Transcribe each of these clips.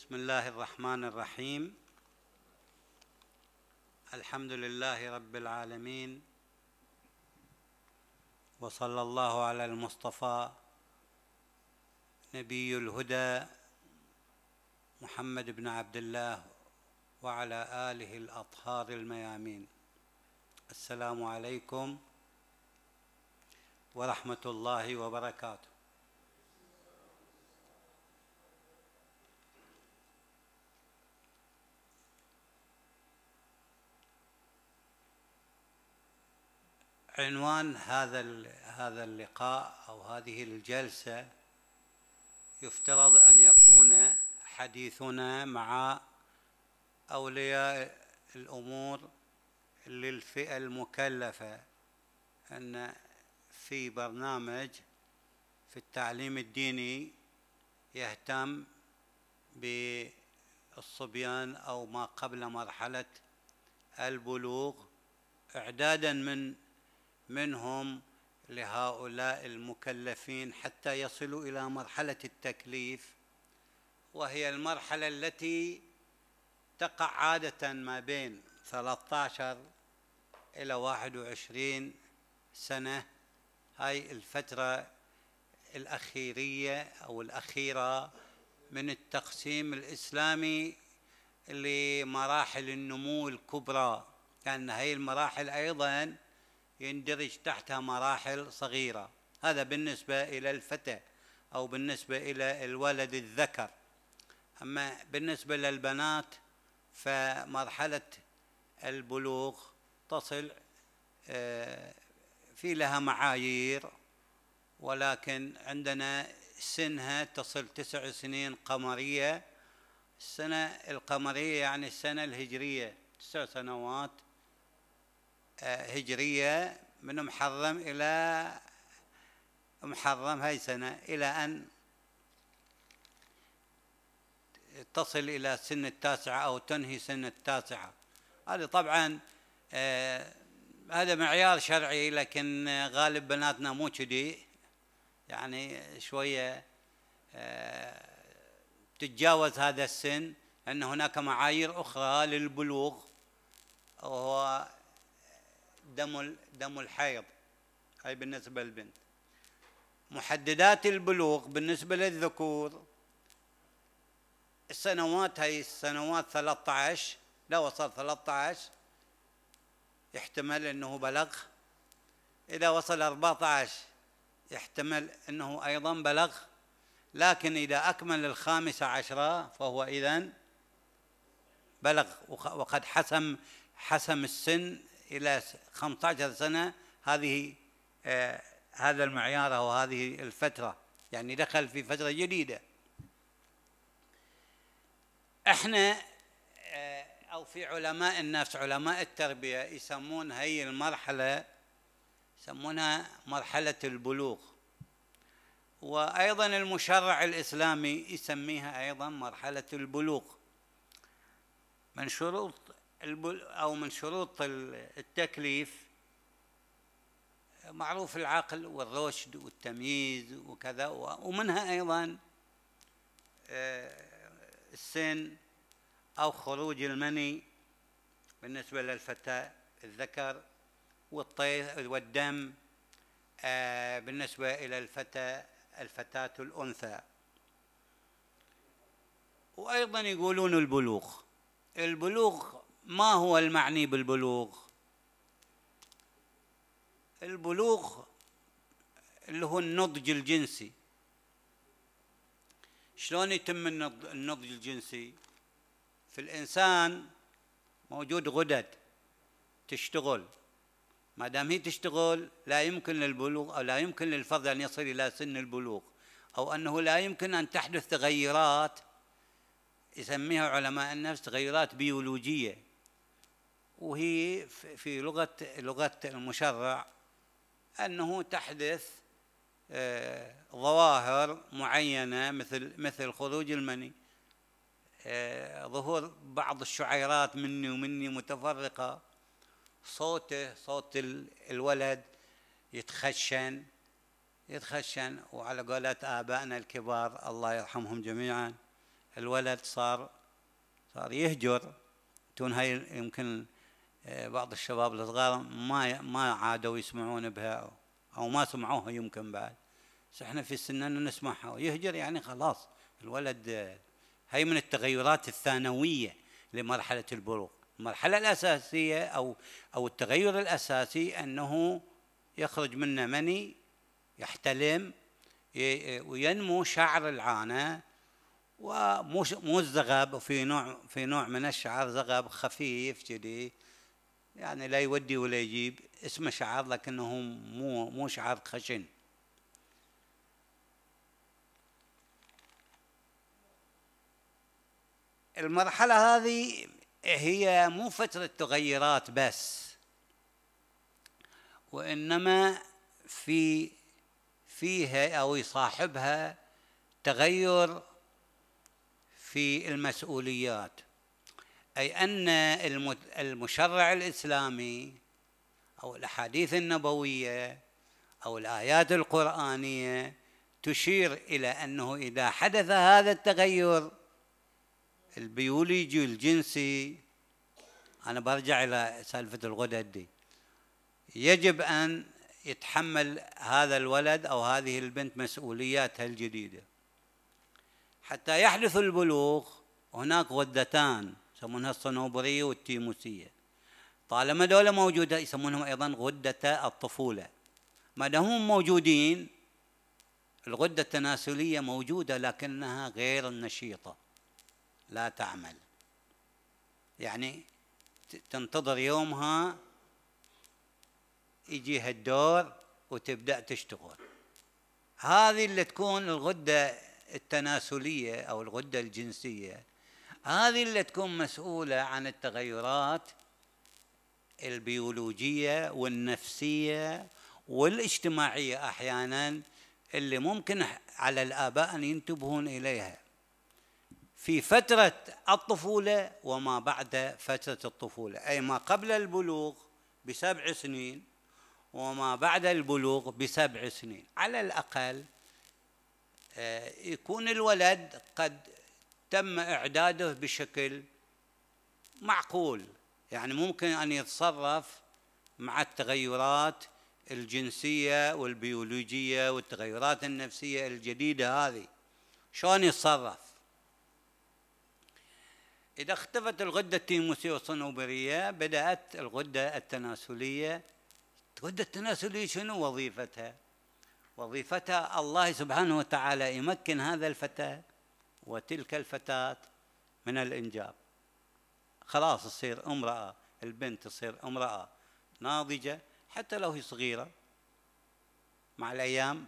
بسم الله الرحمن الرحيم الحمد لله رب العالمين وصلى الله على المصطفى نبي الهدى محمد بن عبد الله وعلى اله الاطهار الميامين السلام عليكم ورحمه الله وبركاته عنوان هذا هذا اللقاء او هذه الجلسه يفترض ان يكون حديثنا مع اولياء الامور للفئه المكلفه ان في برنامج في التعليم الديني يهتم بالصبيان او ما قبل مرحله البلوغ اعدادا من منهم لهؤلاء المكلفين حتى يصلوا الى مرحله التكليف وهي المرحله التي تقع عاده ما بين 13 الى 21 سنه هاي الفتره الاخيريه او الاخيره من التقسيم الاسلامي لمراحل النمو الكبرى لان يعني هاي المراحل ايضا يندرج تحتها مراحل صغيرة هذا بالنسبة إلى الفتى أو بالنسبة إلى الولد الذكر أما بالنسبة للبنات فمرحلة البلوغ تصل آه، في لها معايير ولكن عندنا سنها تصل تسع سنين قمرية السنة القمرية يعني السنة الهجرية تسع سنوات هجرية من محرم إلى محرم هاي سنة إلى أن تصل إلى سن التاسعة أو تنهي سن التاسعة هذا طبعا آه هذا معيار شرعي لكن غالب بناتنا مو كذي يعني شوية آه تتجاوز هذا السن أن هناك معايير أخرى للبلوغ وهو دم دم الحيض هاي بالنسبة للبنت محددات البلوغ بالنسبة للذكور السنوات هاي السنوات 13 لا وصل 13 يحتمل انه بلغ اذا وصل 14 يحتمل انه ايضا بلغ لكن اذا اكمل الخامسة عشرة فهو اذا بلغ وقد حسم حسم السن الى 15 سنه هذه آه، هذا المعيار او هذه الفتره يعني دخل في فتره جديده احنا آه، او في علماء النفس علماء التربيه يسمون هي المرحله يسمونها مرحله البلوغ وايضا المشرع الاسلامي يسميها ايضا مرحله البلوغ من شروط او من شروط التكليف معروف العقل والرشد والتمييز وكذا ومنها ايضا آه، السن او خروج المني بالنسبه للفتى الذكر والطيف والدم آه، بالنسبه الى الفتى الفتاه الانثى وايضا يقولون البلوغ البلوغ ما هو المعني بالبلوغ البلوغ اللي هو النضج الجنسي شلون يتم النضج الجنسي في الانسان موجود غدد تشتغل ما دام هي تشتغل لا يمكن للبلوغ او لا يمكن للفرد ان يصل الى سن البلوغ او انه لا يمكن ان تحدث تغيرات يسميها علماء النفس تغيرات بيولوجيه وهي في لغة لغة المشرع أنه تحدث آه، ظواهر معينة مثل مثل خروج المني آه، ظهور بعض الشعيرات مني ومني متفرقة صوته صوت الولد يتخشن يتخشن وعلى قولة آبائنا الكبار الله يرحمهم جميعا الولد صار صار يهجر تون هاي يمكن إيه، بعض الشباب الصغار ما ما عادوا يسمعون بها او ما سمعوها يمكن بعد بس احنا في سننا نسمعها ويهجر يعني خلاص الولد إيه، هي من التغيرات الثانويه لمرحله البلوغ المرحله الاساسيه او او التغير الاساسي انه يخرج منه مني يحتلم إيه، وينمو شعر العانه ومو مو الزغب في نوع في نوع من الشعر زغب خفيف جديد يعني لا يودي ولا يجيب اسمه شعار لكنه مو مو شعار خشن المرحلة هذه هي مو فترة تغيرات بس وإنما في فيها أو يصاحبها تغير في المسؤوليات أي أن المشرع الإسلامي أو الأحاديث النبوية أو الآيات القرآنية تشير إلى أنه إذا حدث هذا التغير البيولوجي الجنسي أنا برجع إلى سالفة الغدد دي يجب أن يتحمل هذا الولد أو هذه البنت مسؤولياتها الجديدة حتى يحدث البلوغ هناك غدتان يسمونها الصنوبرية والتيموسية طالما دولة موجودة يسمونهم أيضا غدة الطفولة ما دام موجودين الغدة التناسلية موجودة لكنها غير النشيطة لا تعمل يعني تنتظر يومها يجيها الدور وتبدأ تشتغل هذه اللي تكون الغدة التناسلية أو الغدة الجنسية هذه اللي تكون مسؤولة عن التغيرات البيولوجية والنفسية والاجتماعية أحيانا اللي ممكن على الآباء أن ينتبهون إليها في فترة الطفولة وما بعد فترة الطفولة أي ما قبل البلوغ بسبع سنين وما بعد البلوغ بسبع سنين على الأقل آه، يكون الولد قد تم إعداده بشكل معقول يعني ممكن أن يتصرف مع التغيرات الجنسية والبيولوجية والتغيرات النفسية الجديدة هذه شلون يتصرف إذا اختفت الغدة التيموسية والصنوبرية بدأت الغدة التناسلية الغدة التناسلية شنو وظيفتها؟ وظيفتها الله سبحانه وتعالى يمكن هذا الفتى وتلك الفتاة من الإنجاب خلاص تصير امرأة البنت تصير امرأة ناضجة حتى لو هي صغيرة مع الأيام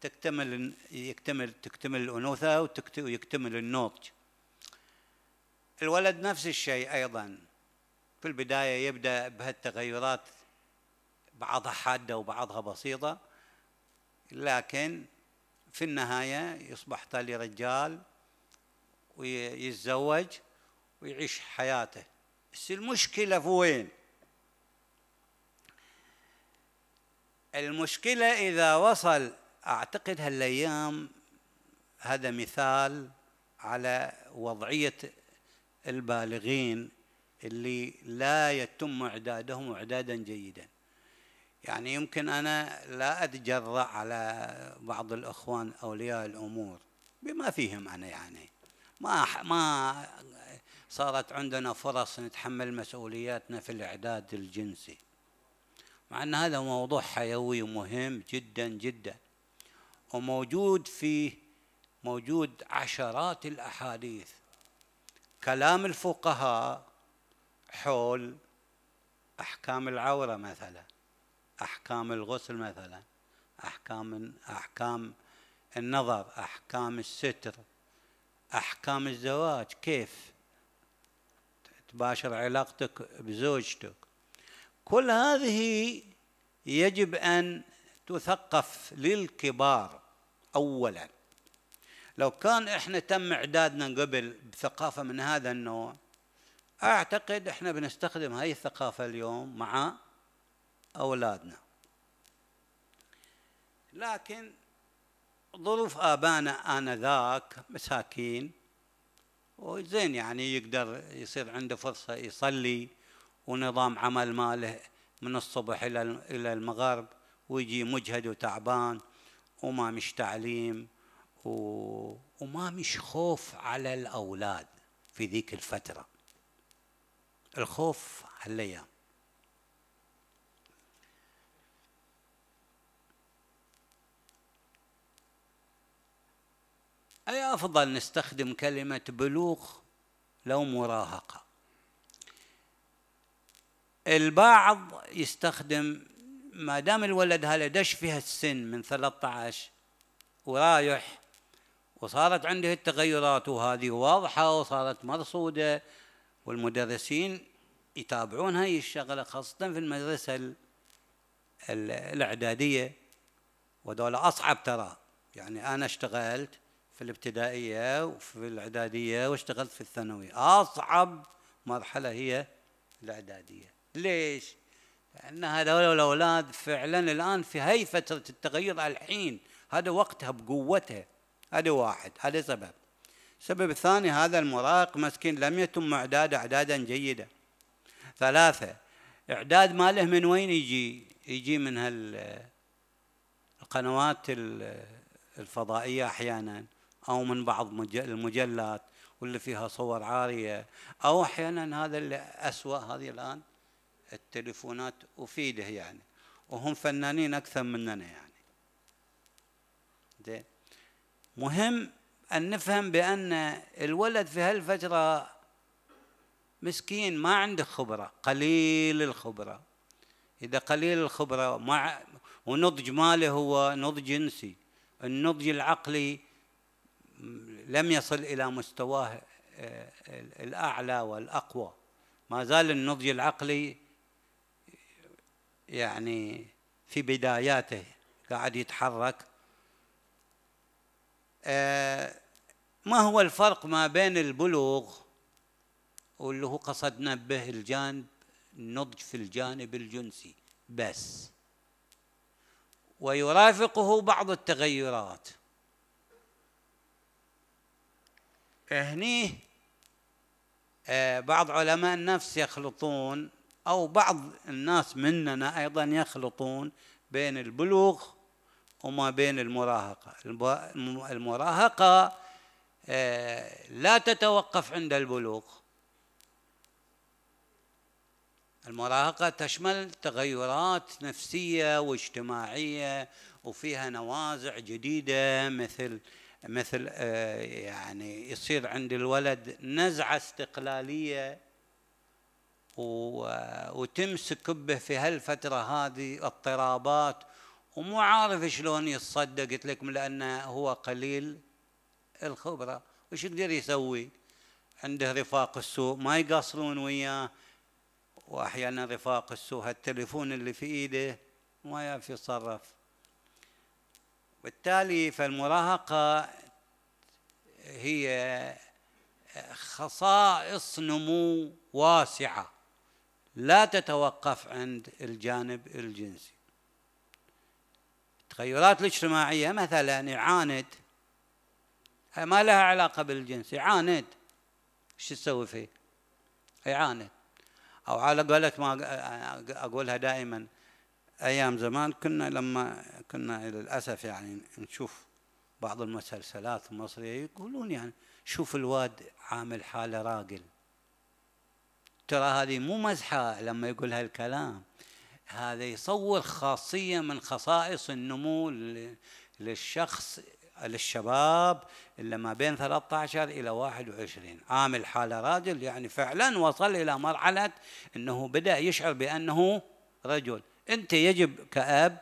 تكتمل يكتمل تكتمل الأنوثة ويكتمل النضج الولد نفس الشيء أيضا في البداية يبدأ بهالتغيرات بعضها حادة وبعضها بسيطة لكن في النهاية يصبح تالي رجال ويتزوج ويعيش حياته بس المشكلة في وين المشكلة إذا وصل أعتقد هالأيام هذا مثال على وضعية البالغين اللي لا يتم إعدادهم إعدادا جيدا يعني يمكن أنا لا أتجرأ على بعض الأخوان أولياء الأمور بما فيهم أنا يعني ما ما صارت عندنا فرص نتحمل مسؤولياتنا في الإعداد الجنسي مع أن هذا موضوع حيوي ومهم جدا جدا وموجود فيه موجود عشرات الأحاديث كلام الفقهاء حول أحكام العورة مثلا أحكام الغسل مثلا أحكام أحكام النظر أحكام الستر أحكام الزواج كيف تباشر علاقتك بزوجتك كل هذه يجب أن تثقف للكبار أولا لو كان إحنا تم إعدادنا قبل بثقافة من هذا النوع أعتقد إحنا بنستخدم هاي الثقافة اليوم مع أولادنا لكن ظروف آبانا آنذاك مساكين وزين يعني يقدر يصير عنده فرصة يصلي ونظام عمل ماله من الصبح إلى إلى المغرب ويجي مجهد وتعبان وما مش تعليم وما مش خوف على الأولاد في ذيك الفترة الخوف هالأيام أي أفضل نستخدم كلمة بلوغ لو مراهقة البعض يستخدم ما دام الولد هذا دش فيها السن من 13 ورايح وصارت عنده التغيرات وهذه واضحة وصارت مرصودة والمدرسين يتابعون هاي الشغلة خاصة في المدرسة الإعدادية ودول أصعب ترى يعني أنا اشتغلت في الابتدائية وفي الإعدادية واشتغلت في الثانوي أصعب مرحلة هي الإعدادية ليش؟ لأن هذول الأولاد فعلا الآن في هاي فترة التغير الحين هذا وقتها بقوتها هذا واحد هذا سبب السبب الثاني هذا المراهق مسكين لم يتم إعداده إعدادا جيدا ثلاثة إعداد ماله من وين يجي يجي من هال القنوات الفضائية أحيانا أو من بعض المجلات واللي فيها صور عارية أو أحيانا هذا اللي أسوأ هذه الآن التليفونات أفيده يعني وهم فنانين أكثر مننا يعني زين مهم أن نفهم بأن الولد في هالفترة مسكين ما عنده خبرة قليل الخبرة إذا قليل الخبرة مع ونضج ماله هو نضج جنسي النضج العقلي لم يصل إلى مستواه آه، الأعلى والأقوى ما زال النضج العقلي يعني في بداياته قاعد يتحرك آه، ما هو الفرق ما بين البلوغ واللي هو قصدنا به الجانب النضج في الجانب الجنسي بس ويرافقه بعض التغيرات هني آه، بعض علماء النفس يخلطون أو بعض الناس مننا أيضا يخلطون بين البلوغ وما بين المراهقة المراهقة آه، لا تتوقف عند البلوغ المراهقة تشمل تغيرات نفسية واجتماعية وفيها نوازع جديدة مثل مثل آه، يعني يصير عند الولد نزعة استقلالية آه، وتمسك به في هالفترة هذه اضطرابات ومو عارف شلون يتصدى قلت لكم لأنه هو قليل الخبرة وش يقدر يسوي عنده رفاق السوء ما يقصرون وياه وأحيانا رفاق السوء التليفون اللي في إيده ما يعرف يتصرف بالتالي فالمراهقة هي خصائص نمو واسعة لا تتوقف عند الجانب الجنسي التغيرات الاجتماعية مثلا يعاند ما لها علاقة بالجنس يعاند ايش تسوي فيه؟ يعاند او على قولة ما اقولها دائما أيام زمان كنا لما كنا للأسف يعني نشوف بعض المسلسلات المصرية يقولون يعني شوف الواد عامل حاله راجل ترى هذه مو مزحة لما يقول هالكلام هذا يصور خاصية من خصائص النمو للشخص للشباب اللي ما بين 13 إلى 21 عامل حالة راجل يعني فعلا وصل إلى مرحلة أنه بدأ يشعر بأنه رجل أنت يجب كأب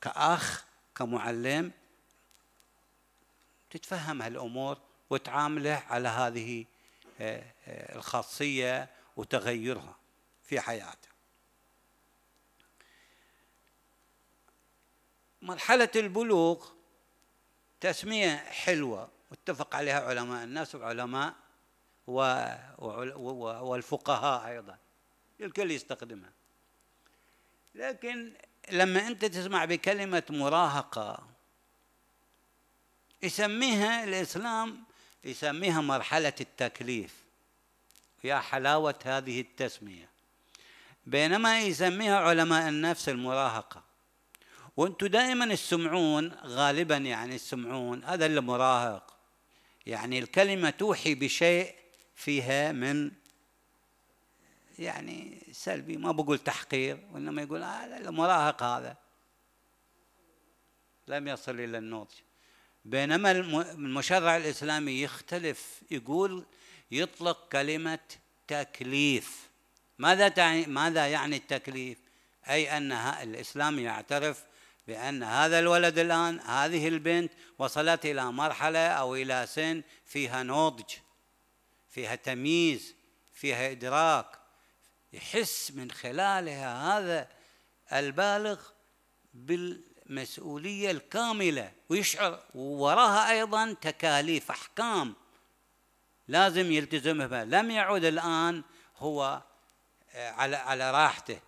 كأخ كمعلم تتفهم هالأمور وتعامله على هذه آه، آه، الخاصية وتغيرها في حياته مرحلة البلوغ تسمية حلوة واتفق عليها علماء الناس وعلماء والفقهاء أيضا الكل يستخدمها لكن لما أنت تسمع بكلمة مراهقة يسميها الإسلام يسميها مرحلة التكليف يا حلاوة هذه التسمية بينما يسميها علماء النفس المراهقة وانتم دائما تسمعون غالبا يعني تسمعون هذا اللي مراهق يعني الكلمة توحي بشيء فيها من يعني سلبي ما بقول تحقير وإنما يقول هذا آه، المراهق هذا لم يصل إلى النضج بينما المشرع الإسلامي يختلف يقول يطلق كلمة تكليف ماذا تعني ماذا يعني التكليف؟ أي أن الإسلام يعترف بأن هذا الولد الآن هذه البنت وصلت إلى مرحلة أو إلى سن فيها نضج فيها تمييز فيها إدراك يحس من خلالها هذا البالغ بالمسؤوليه الكامله ويشعر وراها ايضا تكاليف احكام لازم يلتزم بها لم يعد الان هو آه، على على راحته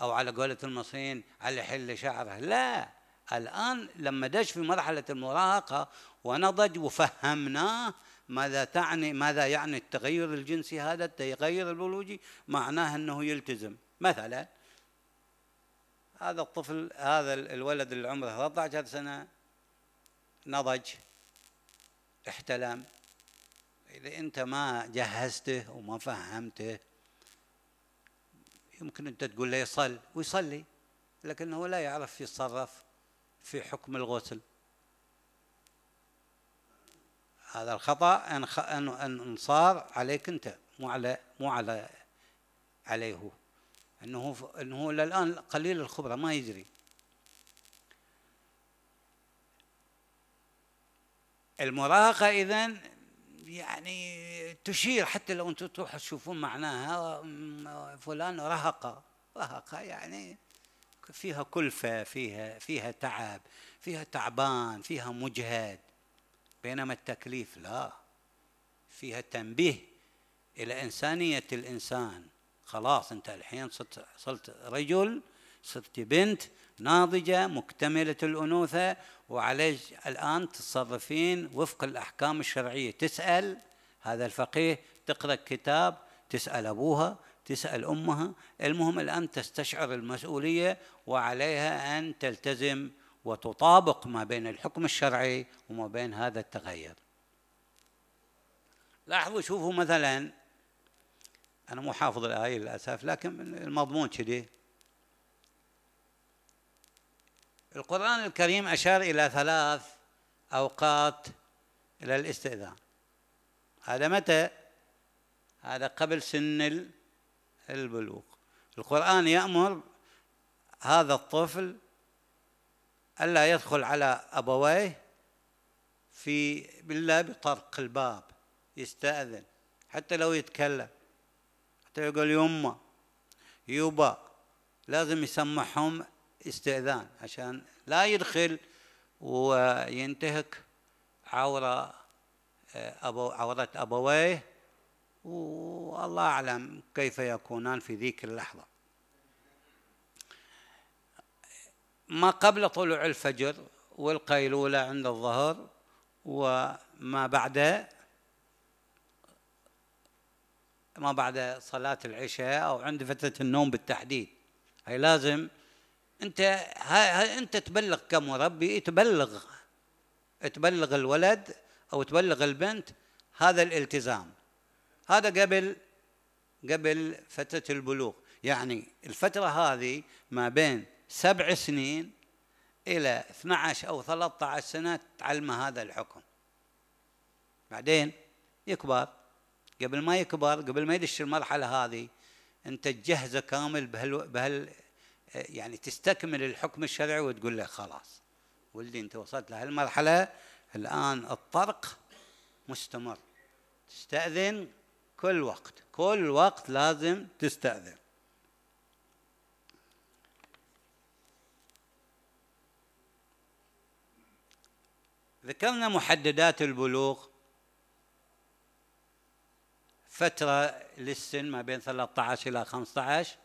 او على قولة المصريين على حل شعره لا الان لما دش في مرحله المراهقه ونضج وفهمناه ماذا تعني ماذا يعني التغير الجنسي هذا التغير البيولوجي معناه انه يلتزم مثلا هذا الطفل هذا الولد اللي عمره 13 سنه نضج احتلم اذا انت ما جهزته وما فهمته يمكن انت تقول له يصل ويصلي لكنه لا يعرف يتصرف في حكم الغسل هذا الخطأ أن أن أن صار عليك أنت مو على مو على عليه هو أنه أنه الان قليل الخبرة ما يجري المراهقة إذا يعني تشير حتى لو أنتم تروحوا تشوفون معناها فلان رهقة رهقة يعني فيها كلفة فيها فيها تعب فيها تعبان فيها مجهد بينما التكليف لا فيها تنبيه إلى إنسانية الإنسان خلاص أنت الحين صرت صرت رجل صرت بنت ناضجة مكتملة الأنوثة وعليك الآن تتصرفين وفق الأحكام الشرعية تسأل هذا الفقيه تقرأ كتاب تسأل أبوها تسأل أمها المهم الآن تستشعر المسؤولية وعليها أن تلتزم وتطابق ما بين الحكم الشرعي وما بين هذا التغير لاحظوا شوفوا مثلا أنا مو حافظ الآية للأسف لكن المضمون كذي القرآن الكريم أشار إلى ثلاث أوقات إلى الاستئذان هذا متى؟ هذا قبل سن البلوغ القرآن يأمر هذا الطفل ألا يدخل على أبويه في بالله بطرق الباب يستأذن حتى لو يتكلم حتى يقول يما يوبا لازم يسمعهم استئذان عشان لا يدخل وينتهك عورة آه، أبو عورة أبويه والله أعلم كيف يكونان في ذيك اللحظة ما قبل طلوع الفجر والقيلولة عند الظهر وما بعد ما بعد صلاة العشاء أو عند فترة النوم بالتحديد هي لازم أنت ها أنت تبلغ كمربي تبلغ تبلغ الولد أو تبلغ البنت هذا الالتزام هذا قبل قبل فترة البلوغ يعني الفترة هذه ما بين سبع سنين إلى 12 أو 13 سنة تعلمه هذا الحكم بعدين يكبر قبل ما يكبر قبل ما يدش المرحلة هذه أنت تجهزه كامل بهال, بهال يعني تستكمل الحكم الشرعي وتقول له خلاص ولدي أنت وصلت لهالمرحلة الآن الطرق مستمر تستأذن كل وقت كل وقت لازم تستأذن ذكرنا محددات البلوغ فترة للسن ما بين 13 إلى 15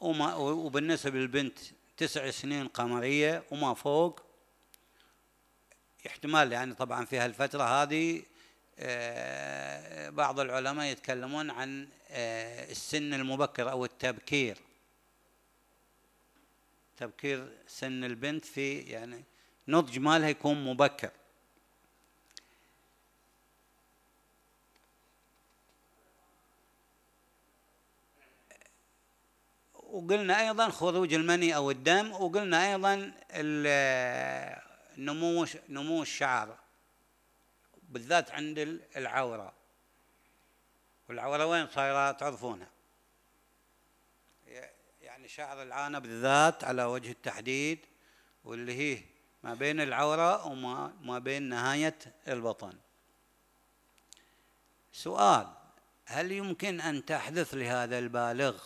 وما وبالنسبة للبنت تسع سنين قمرية وما فوق احتمال يعني طبعا في هالفترة هذه آه، بعض العلماء يتكلمون عن آه، السن المبكر أو التبكير تبكير سن البنت في يعني نضج مالها يكون مبكر وقلنا ايضا خروج المني او الدم وقلنا ايضا نمو نمو الشعر بالذات عند العوره والعوره وين صايره تعرفونها يعني شعر العانه بالذات على وجه التحديد واللي هي ما بين العورة وما بين نهاية البطن سؤال هل يمكن أن تحدث لهذا البالغ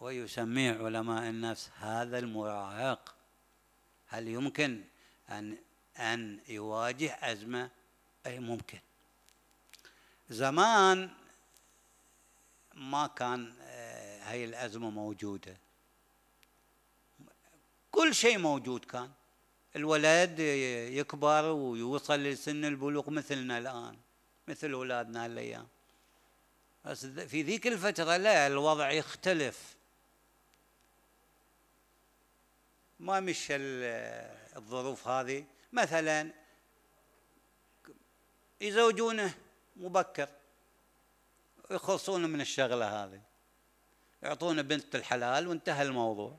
ويسميه علماء النفس هذا المراهق هل يمكن أن أن يواجه أزمة أي ممكن زمان ما كان آه، هاي الأزمة موجودة كل شيء موجود كان الولد يكبر ويوصل لسن البلوغ مثلنا الآن مثل أولادنا هالأيام بس في ذيك الفترة لا الوضع يختلف ما مش الظروف هذه مثلا يزوجونه مبكر يخلصونه من الشغلة هذه يعطونه بنت الحلال وانتهى الموضوع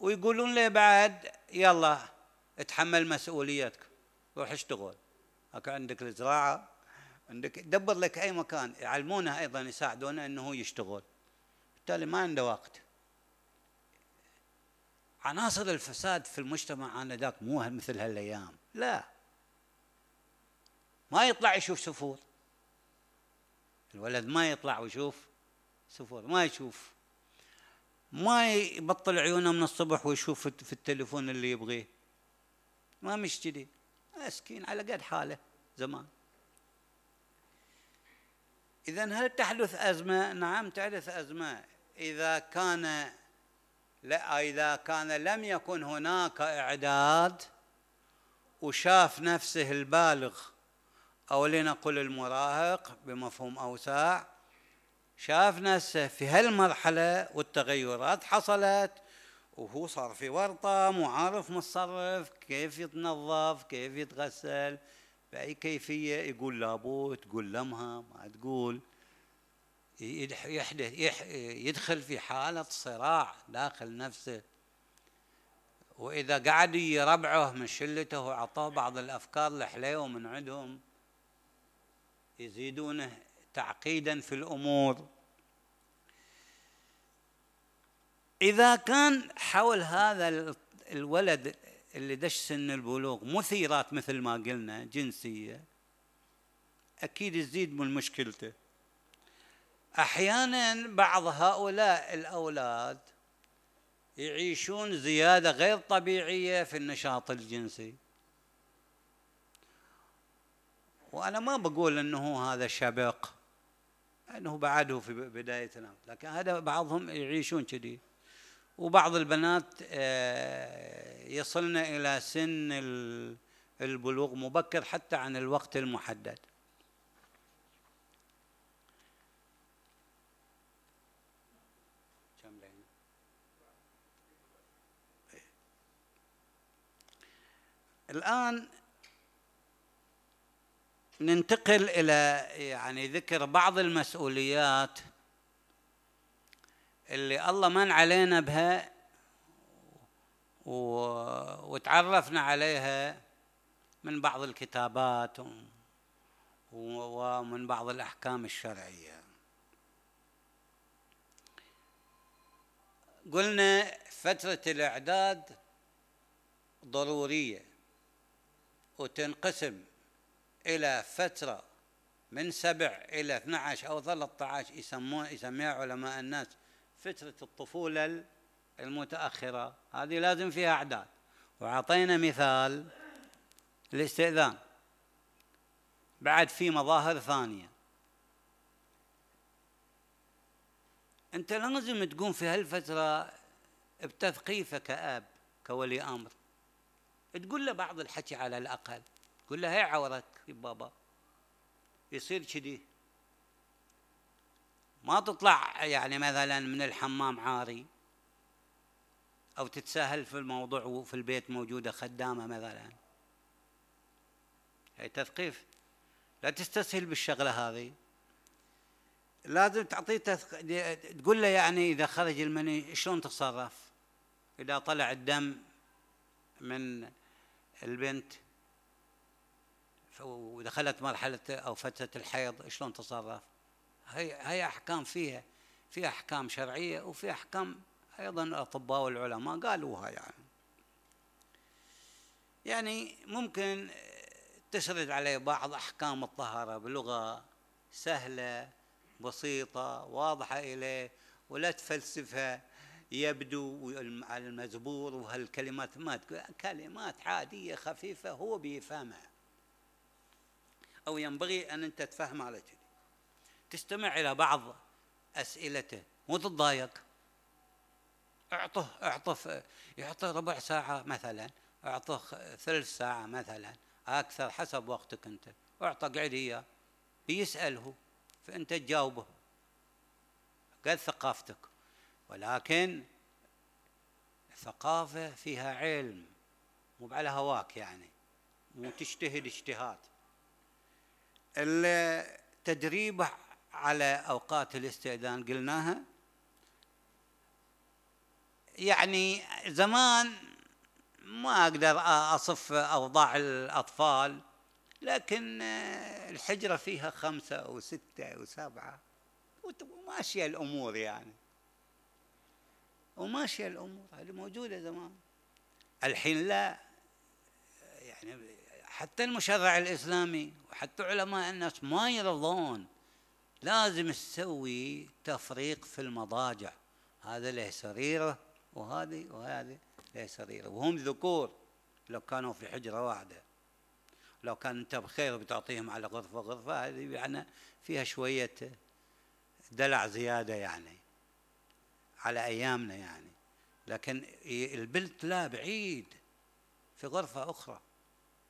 ويقولون له بعد يلا اتحمل مسؤوليتك روح اشتغل هكا عندك الزراعه عندك دبر لك اي مكان يعلمونه ايضا يساعدونه انه هو يشتغل بالتالي ما عنده وقت عناصر الفساد في المجتمع انذاك مو مثل هالايام لا ما يطلع يشوف سفور الولد ما يطلع ويشوف سفور ما يشوف ما يبطل عيونه من الصبح ويشوف في التليفون اللي يبغيه ما مش كذي مسكين على قد حاله زمان إذا هل تحدث أزمة؟ نعم تحدث أزمة إذا كان لا إذا كان لم يكن هناك إعداد وشاف نفسه البالغ أو لنقل المراهق بمفهوم أوسع شاف نفسه في هالمرحلة والتغيرات حصلت وهو صار في ورطة مو عارف متصرف كيف يتنظف كيف يتغسل بأي كيفية يقول لابوت تقول لمها ما تقول يحدث يدخل في حالة صراع داخل نفسه وإذا قعد ربعه من شلته وعطوه بعض الأفكار الحليوة من عندهم يزيدونه تعقيدا في الامور اذا كان حول هذا الولد اللي دش سن البلوغ مثيرات مثل ما قلنا جنسيه اكيد تزيد من مشكلته احيانا بعض هؤلاء الاولاد يعيشون زياده غير طبيعيه في النشاط الجنسي وانا ما بقول انه هذا شبق أنه بعده في بداية الأمر لكن هذا بعضهم يعيشون كذي وبعض البنات آه، يصلن إلى سن البلوغ مبكر حتى عن الوقت المحدد إيه. الآن ننتقل الى يعني ذكر بعض المسؤوليات اللي الله من علينا بها و... وتعرفنا عليها من بعض الكتابات و... ومن بعض الاحكام الشرعيه قلنا فتره الاعداد ضروريه وتنقسم إلى فترة من سبع إلى 12 أو 13 يسمون يسميها علماء الناس فترة الطفولة المتأخرة هذه لازم فيها أعداد وعطينا مثال الاستئذان بعد في مظاهر ثانية أنت لازم تقوم في هالفترة بتثقيفه كأب كولي أمر تقول له بعض الحكي على الأقل قول له هي عورتك بابا يصير كذي ما تطلع يعني مثلا من الحمام عاري او تتساهل في الموضوع وفي البيت موجوده خدامه مثلا هي تثقيف لا تستسهل بالشغله هذه لازم تعطيه تثق... تقول له يعني اذا خرج المني شلون تتصرف اذا طلع الدم من البنت ودخلت مرحله او فتره الحيض شلون تصرف هي هي احكام فيها في احكام شرعيه وفي احكام ايضا الاطباء والعلماء قالوها يعني يعني ممكن تسرد عليه بعض احكام الطهاره بلغه سهله بسيطه واضحه اليه ولا تفلسفها يبدو على المزبور وهالكلمات ما كلمات عاديه خفيفه هو بيفهمها أو ينبغي أن أنت تفهم على كذي تستمع إلى بعض أسئلته مو تتضايق اعطه اعطه يعطي ربع ساعة مثلا اعطه ثلث ساعة مثلا أكثر حسب وقتك أنت اعطه قعد إياه بيسأله فأنت تجاوبه قد ثقافتك ولكن ثقافة فيها علم مو على هواك يعني مو تجتهد اجتهاد التدريب على اوقات الاستئذان قلناها يعني زمان ما اقدر اصف اوضاع الاطفال لكن الحجره فيها خمسه او سته او سبعه وماشيه الامور يعني وماشيه الامور هذه موجوده زمان الحين لا يعني حتى المشرع الاسلامي حتى علماء الناس ما يرضون لازم تسوي تفريق في المضاجع هذا له سريره وهذه وهذه له سريره وهم ذكور لو كانوا في حجره واحده لو كان انت بخير بتعطيهم على غرفه غرفه هذه يعني فيها شويه دلع زياده يعني على ايامنا يعني لكن البنت لا بعيد في غرفه اخرى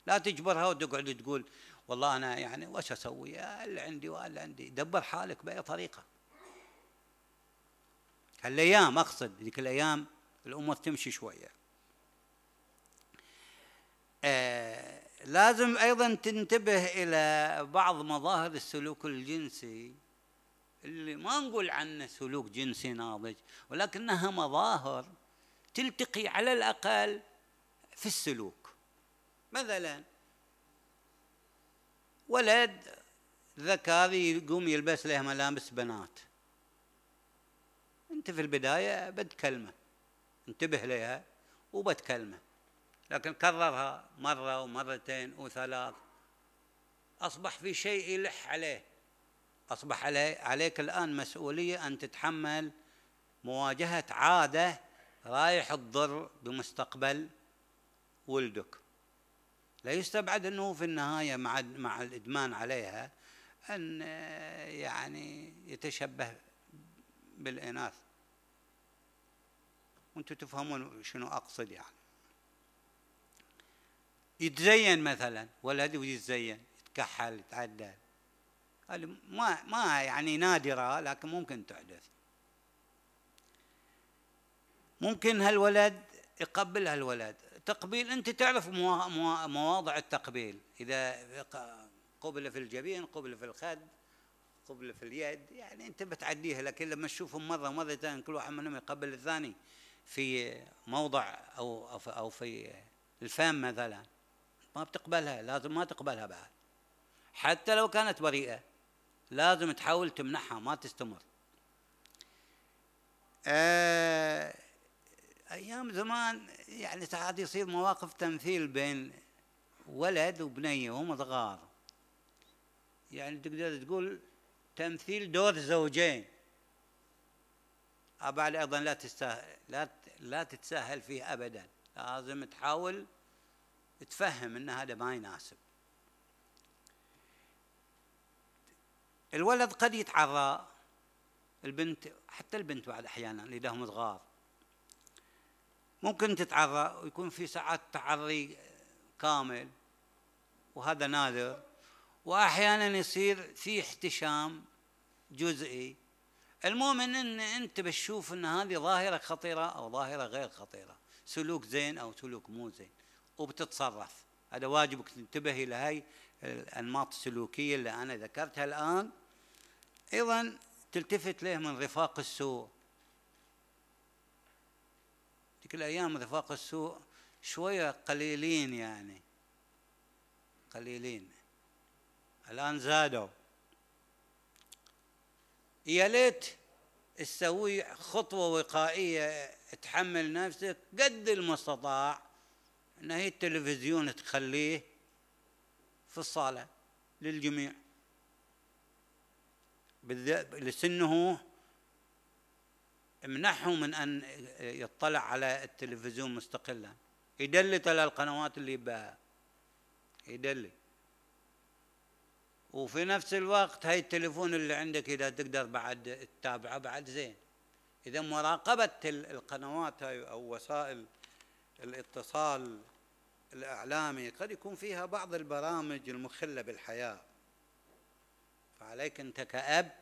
لا تجبرها وتقعد تقول والله انا يعني وش اسوي؟ اللي عندي واللي عندي، دبر حالك باي طريقه. هالايام اقصد ذيك الايام الامور تمشي شويه. آه لازم ايضا تنتبه الى بعض مظاهر السلوك الجنسي اللي ما نقول عنه سلوك جنسي ناضج ولكنها مظاهر تلتقي على الاقل في السلوك مثلا ولد ذكر يقوم يلبس له ملابس بنات انت في البدايه بتكلمه انتبه لها وبتكلمه لكن كررها مره ومرتين وثلاث اصبح في شيء يلح عليه اصبح علي عليك الان مسؤوليه ان تتحمل مواجهه عاده رايح تضر بمستقبل ولدك لا يستبعد أنه في النهاية مع, مع الإدمان عليها أن آه، يعني يتشبه بالإناث وانتم تفهمون شنو أقصد يعني يتزين مثلا ولد ويتزين يتكحل يتعدل ما ما يعني نادرة لكن ممكن تحدث ممكن هالولد يقبل هالولد تقبيل أنت تعرف مواضع التقبيل إذا قبل في الجبين قبل في الخد قبل في اليد يعني أنت بتعديها لكن لما تشوفهم مرة ومرتين كل واحد منهم يقبل الثاني في موضع أو أو في الفم مثلا ما بتقبلها لازم ما تقبلها بعد حتى لو كانت بريئة لازم تحاول تمنحها ما تستمر آه ايام زمان يعني ساعات يصير مواقف تمثيل بين ولد وبنيه وهم صغار يعني تقدر تقول تمثيل دور زوجين أبعد أيضا لا تستاهل لا لا تتساهل فيه أبدا لازم تحاول تفهم أن هذا ما يناسب الولد قد يتعرى البنت حتى البنت بعد أحيانا إذا هم صغار ممكن تتعرى ويكون في ساعات تعري كامل وهذا نادر واحيانا يصير في احتشام جزئي المؤمن ان انت بتشوف ان هذه ظاهره خطيره او ظاهره غير خطيره سلوك زين او سلوك مو زين وبتتصرف هذا واجبك تنتبه الى هاي الانماط السلوكيه اللي انا ذكرتها الان ايضا تلتفت له من رفاق السوء تلك الأيام رفاق السوء شوية قليلين يعني قليلين الآن زادوا يا ليت تسوي خطوة وقائية تحمل نفسك قد المستطاع ان هي التلفزيون تخليه في الصالة للجميع بالذات لسنه امنحه من ان يطلع على التلفزيون مستقلا يدلي على القنوات اللي بها يدلي وفي نفس الوقت هاي التليفون اللي عندك اذا تقدر بعد تتابعه بعد زين اذا مراقبه القنوات هاي او وسائل الاتصال الاعلامي قد يكون فيها بعض البرامج المخله بالحياه فعليك انت كاب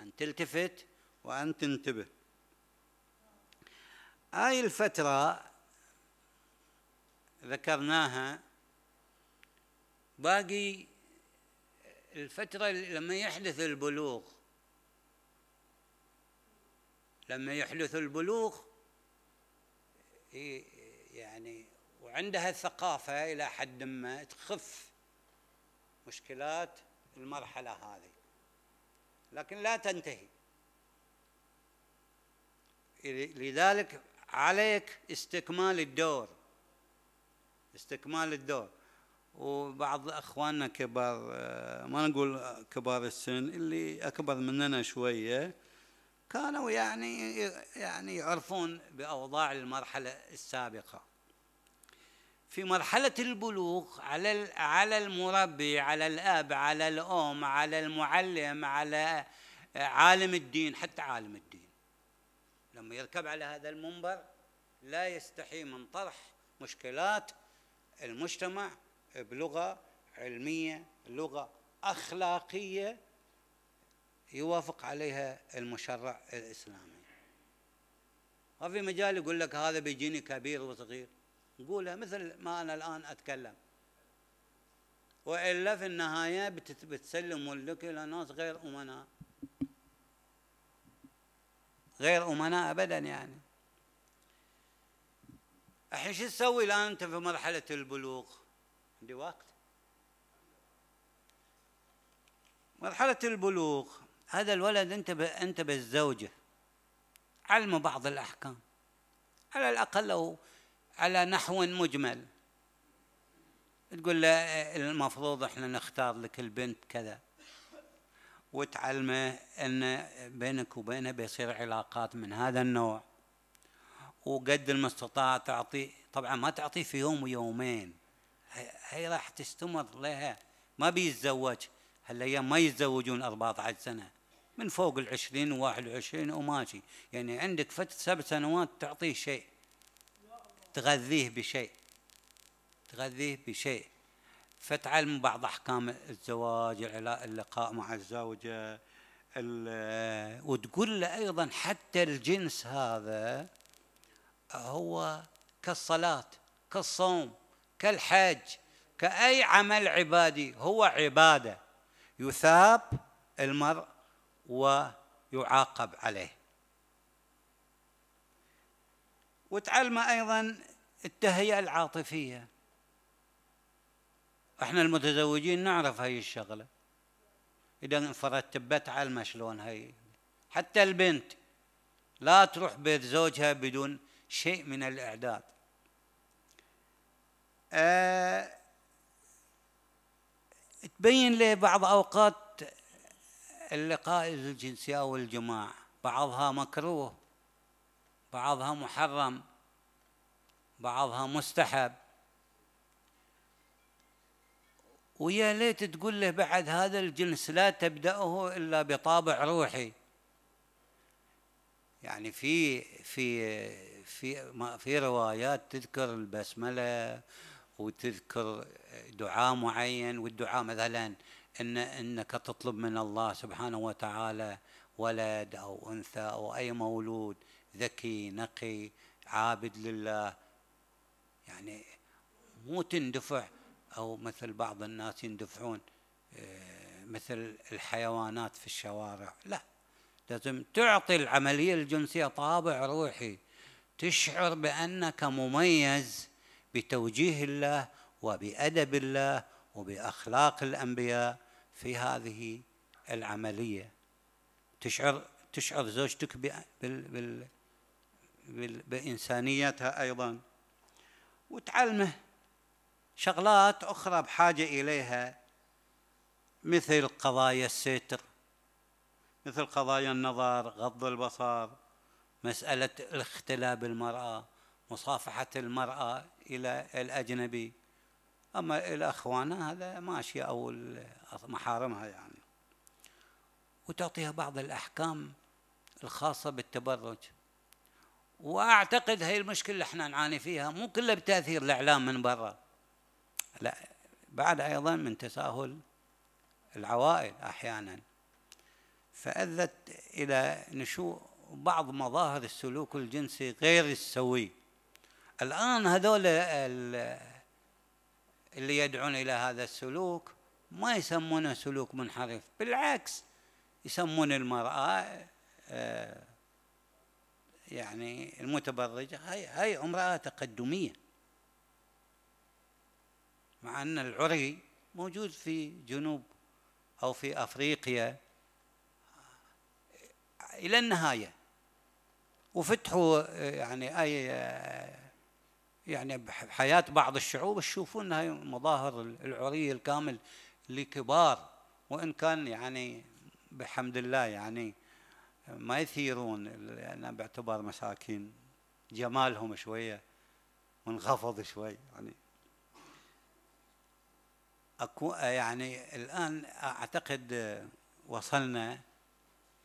ان تلتفت وان تنتبه هاي الفترة ذكرناها باقي الفترة لما يحدث البلوغ لما يحدث البلوغ يعني وعندها الثقافة إلى حد ما تخف مشكلات المرحلة هذه لكن لا تنتهي لذلك عليك استكمال الدور استكمال الدور وبعض اخواننا كبار آه، ما نقول كبار السن اللي اكبر مننا شويه كانوا يعني يعني يعرفون باوضاع المرحله السابقه في مرحله البلوغ على على المربي على الاب على الام على المعلم على آه، عالم الدين حتى عالم الدين لما يركب على هذا المنبر لا يستحي من طرح مشكلات المجتمع بلغة علمية لغة أخلاقية يوافق عليها المشرع الإسلامي ما في مجال يقول لك هذا بيجيني كبير وصغير نقولها مثل ما أنا الآن أتكلم وإلا في النهاية بتسلم لك إلى ناس غير أمناء غير أمناء أبدا يعني الحين شو تسوي الآن أنت في مرحلة البلوغ عندي وقت مرحلة البلوغ هذا الولد أنت أنت بالزوجة علم بعض الأحكام على الأقل أو على نحو مجمل تقول له المفروض احنا نختار لك البنت كذا وتعلمه أن بينك وبينه بيصير علاقات من هذا النوع وقد المستطاع تعطي طبعا ما تعطيه في يوم ويومين هي راح تستمر لها ما بيتزوج هالايام ما يتزوجون 14 سنه من فوق ال 20 و 21 وماشي يعني عندك فتره سبع سنوات تعطيه شيء تغذيه بشيء تغذيه بشيء فتعلم بعض احكام الزواج اللقاء مع الزوجه آه، وتقول له ايضا حتى الجنس هذا هو كالصلاه كالصوم كالحج كاي عمل عبادي هو عباده يثاب المرء ويعاقب عليه وتعلم ايضا التهيئه العاطفيه احنا المتزوجين نعرف هاي الشغله اذا فرتبت علمها شلون هاي حتى البنت لا تروح بيت زوجها بدون شيء من الاعداد أه تبين لي بعض اوقات اللقاء الجنسي او الجماع بعضها مكروه بعضها محرم بعضها مستحب ويا ليت تقول له بعد هذا الجنس لا تبدأه إلا بطابع روحي يعني في في في في روايات تذكر البسمله وتذكر دعاء معين والدعاء مثلا ان انك تطلب من الله سبحانه وتعالى ولد او انثى او اي مولود ذكي نقي عابد لله يعني مو تندفع أو مثل بعض الناس يندفعون آه، مثل الحيوانات في الشوارع لا لازم تعطي العملية الجنسية طابع روحي تشعر بأنك مميز بتوجيه الله وبأدب الله وبأخلاق الأنبياء في هذه العملية تشعر تشعر زوجتك بال بال بال بإنسانيتها أيضا وتعلمه شغلات أخرى بحاجة إليها مثل قضايا الستر مثل قضايا النظر غض البصر مسألة الاختلاب المرأة مصافحة المرأة إلى الأجنبي أما الأخوان هذا ماشية أو محارمها يعني وتعطيها بعض الأحكام الخاصة بالتبرج وأعتقد هي المشكلة اللي احنا نعاني فيها مو كلها بتأثير الإعلام من برا لا بعد أيضا من تساهل العوائل أحيانا فأدت إلى نشوء بعض مظاهر السلوك الجنسي غير السوي الآن هذول اللي يدعون إلى هذا السلوك ما يسمونه سلوك منحرف بالعكس يسمون المرأة آه، يعني المتبرجة هي هي امرأة تقدمية مع أن العري موجود في جنوب أو في أفريقيا إلى النهاية وفتحوا يعني أي يعني بحياة بعض الشعوب تشوفون هاي مظاهر العري الكامل لكبار وإن كان يعني بحمد الله يعني ما يثيرون لأن باعتبار مساكين جمالهم شوية منخفض شوي يعني أكو يعني الآن أعتقد وصلنا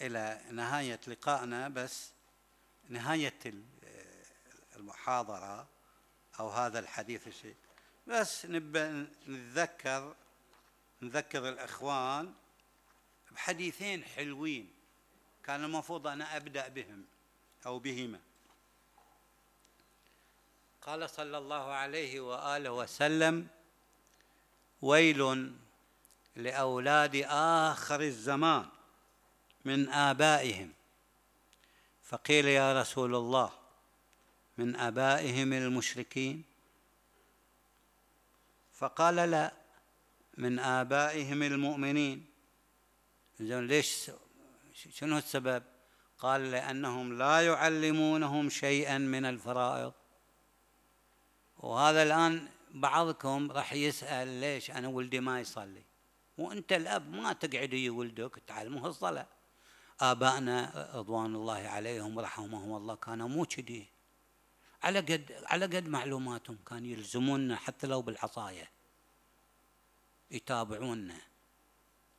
إلى نهاية لقائنا بس نهاية المحاضرة أو هذا الحديث الشيء بس نبقى نتذكر نذكر الإخوان بحديثين حلوين كان المفروض أنا أبدأ بهم أو بهما قال صلى الله عليه وآله وسلم ويل لاولاد اخر الزمان من ابائهم فقيل يا رسول الله من ابائهم المشركين فقال لا من ابائهم المؤمنين زين ليش شنو السبب قال لانهم لا يعلمونهم شيئا من الفرائض وهذا الان بعضكم راح يسال ليش انا ولدي ما يصلي وانت الاب ما تقعد ويا ولدك تعلمه الصلاه ابائنا رضوان الله عليهم ورحمهم الله كانوا مو كذي على قد على قد معلوماتهم كانوا يلزموننا حتى لو بالعصايه يتابعونا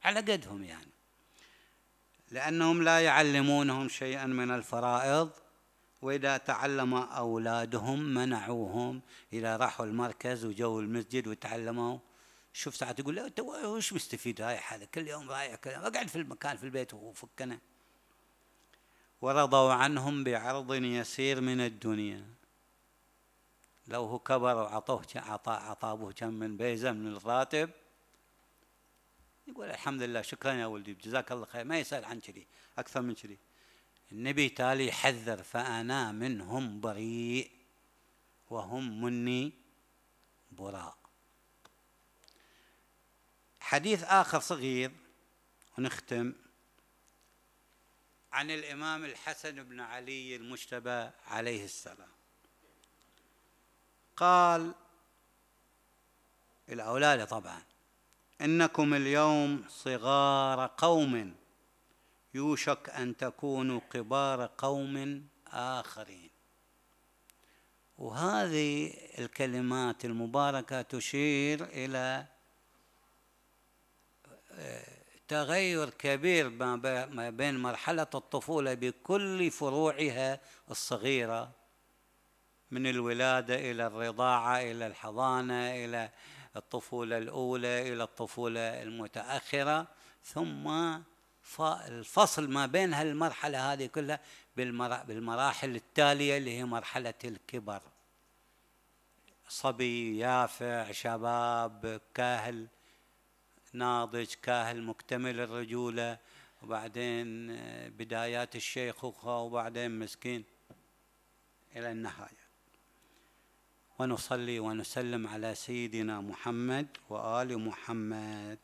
على قدهم يعني لانهم لا يعلمونهم شيئا من الفرائض وإذا تعلم أولادهم منعوهم إذا راحوا المركز وجو المسجد وتعلموا شوف ساعات يقول له أنت وش مستفيد رايح هذا كل يوم رايح كذا أقعد في المكان في البيت وفكنا ورضوا عنهم بعرض يسير من الدنيا لو هو كبر وعطوه عطاه عطابه كم من بيزة من الراتب يقول الحمد لله شكرا يا ولدي جزاك الله خير ما يسأل عن كذي أكثر من كذي النبي تالي يحذر فأنا منهم بريء وهم مني براء حديث آخر صغير ونختم عن الإمام الحسن بن علي المجتبى عليه السلام قال الأولاد طبعا إنكم اليوم صغار قوم يوشك أن تكونوا قبار قوم آخرين وهذه الكلمات المباركة تشير إلى آه، تغير كبير ما بين مرحلة الطفولة بكل فروعها الصغيرة من الولادة إلى الرضاعة إلى الحضانة إلى الطفولة الأولى إلى الطفولة المتأخرة ثم الفصل ما بين هالمرحله هذه كلها بالمراحل التاليه اللي هي مرحله الكبر صبي يافع شباب كاهل ناضج كاهل مكتمل الرجوله وبعدين آه، بدايات الشيخوخه وبعدين مسكين الى النهايه ونصلي ونسلم على سيدنا محمد وال محمد